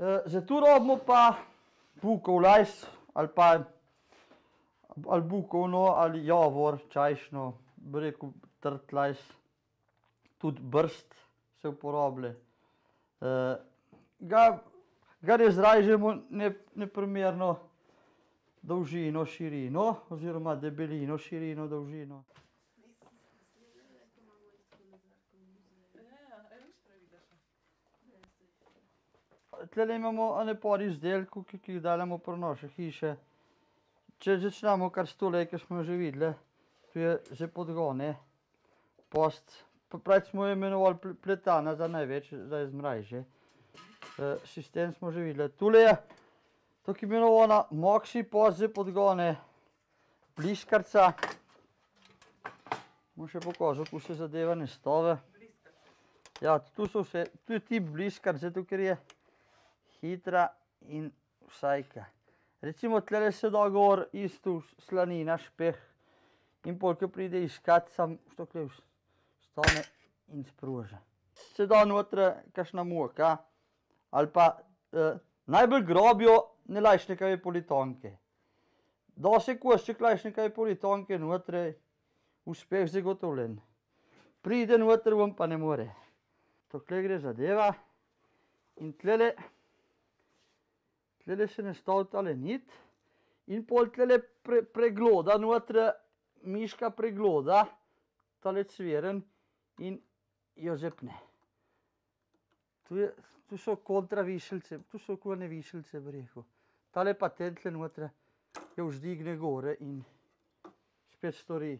Eh, za to robimo pa bukov lajs ali pa ali bukov no ali javor, čajšno, bi rekel trt lajs, tudi brst se uporablja. Eh, ga razražemo neprimerno dolžino, širino oziroma debelino, širino, dolžino. tukaj imamo nepor izdelkov, ki, ki jih dajemo v prenose hiše. Če začnemo kar stole, ki smo že videli, tu je že podgone, post. Prej smo jo imenovali pletana za največje, zdaj zmrajže. E, sistem smo že videli. Tule je tako imenovana moksi post za podgone, bliskarca. Bom še pokazal, tu se zadeva nestove. Ja, tu, so vse, tu je ti bliskar, zato ker je hitra in vsajka. Recimo, tukaj je se dogovor, isto slani, naš peh. In pol, ki pride iskat, sam što kljub stane in spruža. Se da notra kakšna moka, ali pa eh, najbolj grobjo ne lajš nekaj politonke. Da se košček lajš nekaj politonke notra, uspeh zagotovljen. Pride notra, vam pa ne more. Tukaj gre zadeva in tukaj tlele se nastavi ta lenit in pol tlele pre, pregloda, noter miška pregloda, tale cveren in jo zepne. Tu, je, tu so kontra višeljce, tu so okoljne višeljce, bi rekel. Tale patent tle noter jo vzdigne gore in spet stori.